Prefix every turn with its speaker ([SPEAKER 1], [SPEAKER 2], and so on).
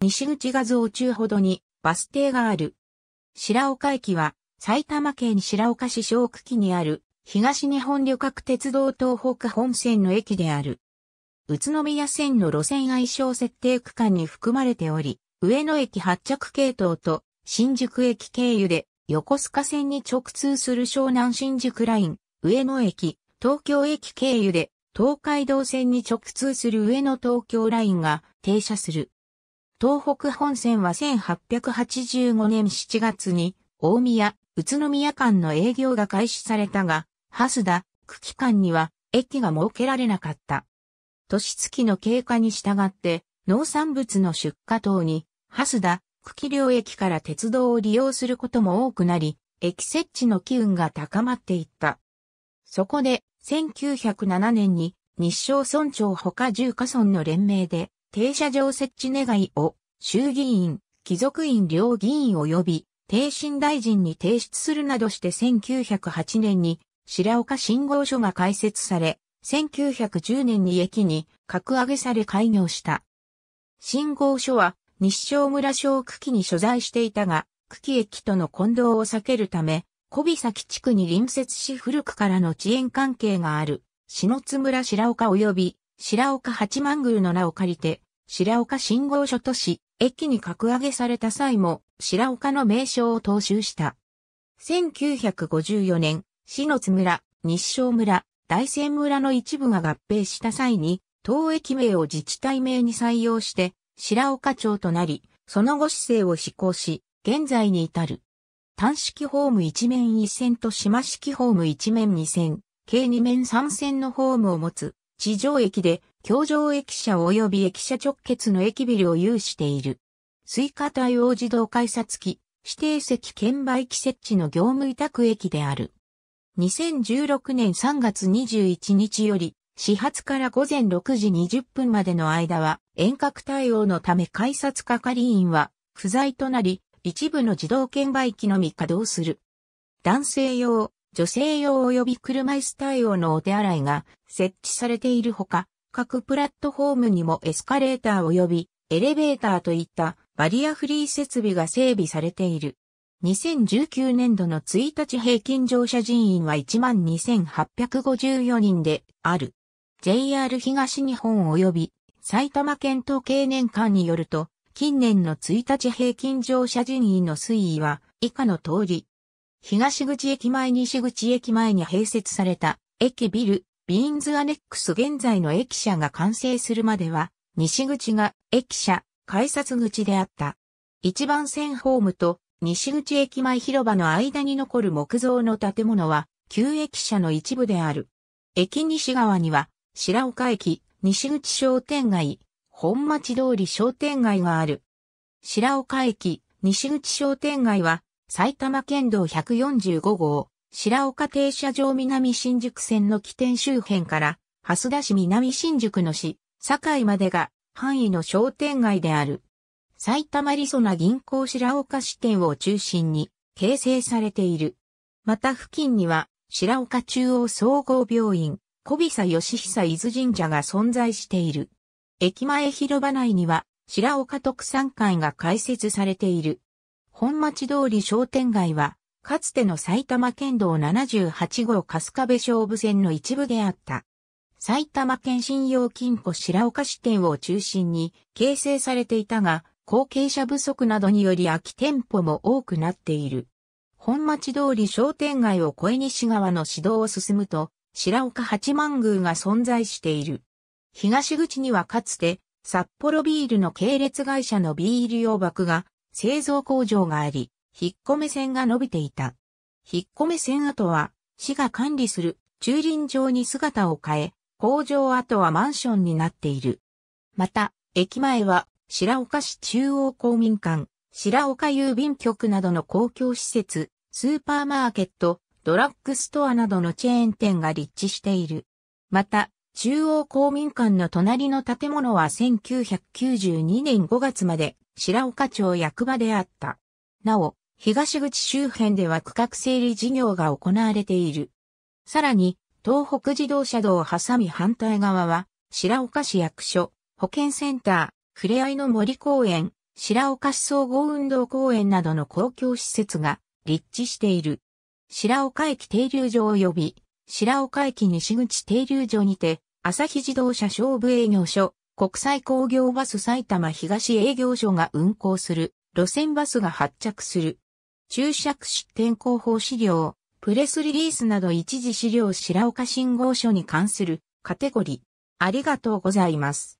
[SPEAKER 1] 西口画像中ほどにバス停がある。白岡駅は埼玉県白岡市小区にある東日本旅客鉄道東北本線の駅である。宇都宮線の路線愛称設定区間に含まれており、上野駅発着系統と新宿駅経由で横須賀線に直通する湘南新宿ライン、上野駅、東京駅経由で東海道線に直通する上野東京ラインが停車する。東北本線は1885年7月に、大宮、宇都宮間の営業が開始されたが、蓮田、区期間には、駅が設けられなかった。年月の経過に従って、農産物の出荷等に、蓮田、区期両駅から鉄道を利用することも多くなり、駅設置の機運が高まっていった。そこで、1907年に、日照村長ほ10カ村の連名で、停車場設置願いを衆議院、貴族院両議員及び停身大臣に提出するなどして1908年に白岡信号所が開設され、1910年に駅に格上げされ開業した。信号所は日照村小区喜に所在していたが、区喜駅との混同を避けるため、小尾崎地区に隣接し古くからの遅延関係がある、篠津村白岡及び白岡八幡宮の名を借りて、白岡信号所とし、駅に格上げされた際も、白岡の名称を踏襲した。1954年、篠津村、日照村、大仙村の一部が合併した際に、当駅名を自治体名に採用して、白岡町となり、その後市政を施行し、現在に至る。単式ホーム一面一線と島式ホーム一面二線、計二面三線のホームを持つ、地上駅で、橋上駅舎及び駅舎直結の駅ビルを有している。追加対応自動改札機、指定席券売機設置の業務委託駅である。2016年3月21日より、始発から午前6時20分までの間は、遠隔対応のため改札係員は不在となり、一部の自動券売機のみ稼働する。男性用、女性用及び車椅子対応のお手洗いが設置されているほか、各プラットフォームにもエスカレーター及びエレベーターといったバリアフリー設備が整備されている。2019年度の1日平均乗車人員は12,854人である。JR 東日本及び埼玉県統計年間によると、近年の1日平均乗車人員の推移は以下の通り、東口駅前西口駅前に併設された駅ビル、ビーンズアネックス現在の駅舎が完成するまでは、西口が駅舎、改札口であった。一番線ホームと西口駅前広場の間に残る木造の建物は、旧駅舎の一部である。駅西側には、白岡駅、西口商店街、本町通り商店街がある。白岡駅、西口商店街は、埼玉県道145号、白岡停車場南新宿線の起点周辺から、蓮田市南新宿の市、堺までが範囲の商店街である。埼玉理そな銀行白岡支店を中心に形成されている。また付近には白岡中央総合病院、小比佐義久伊豆神社が存在している。駅前広場内には白岡特産会が開設されている。本町通り商店街は、かつての埼玉県道78号春日部勝負線の一部であった。埼玉県信用金庫白岡支店を中心に形成されていたが、後継者不足などにより空き店舗も多くなっている。本町通り商店街を越え西側の市道を進むと、白岡八幡宮が存在している。東口にはかつて、札幌ビールの系列会社のビール用爆が製造工場があり、引っ込め線が伸びていた。引っ込め線跡は、市が管理する駐輪場に姿を変え、工場跡はマンションになっている。また、駅前は、白岡市中央公民館、白岡郵便局などの公共施設、スーパーマーケット、ドラッグストアなどのチェーン店が立地している。また、中央公民館の隣の建物は1992年5月まで白岡町役場であった。なお、東口周辺では区画整理事業が行われている。さらに、東北自動車道を挟み反対側は、白岡市役所、保健センター、ふれあいの森公園、白岡市総合運動公園などの公共施設が立地している。白岡駅停留所及び、白岡駅西口停留所にて、朝日自動車勝負営業所、国際工業バス埼玉東営業所が運行する路線バスが発着する。注釈出典広報資料、プレスリリースなど一時資料白岡信号所に関するカテゴリー。ありがとうございます。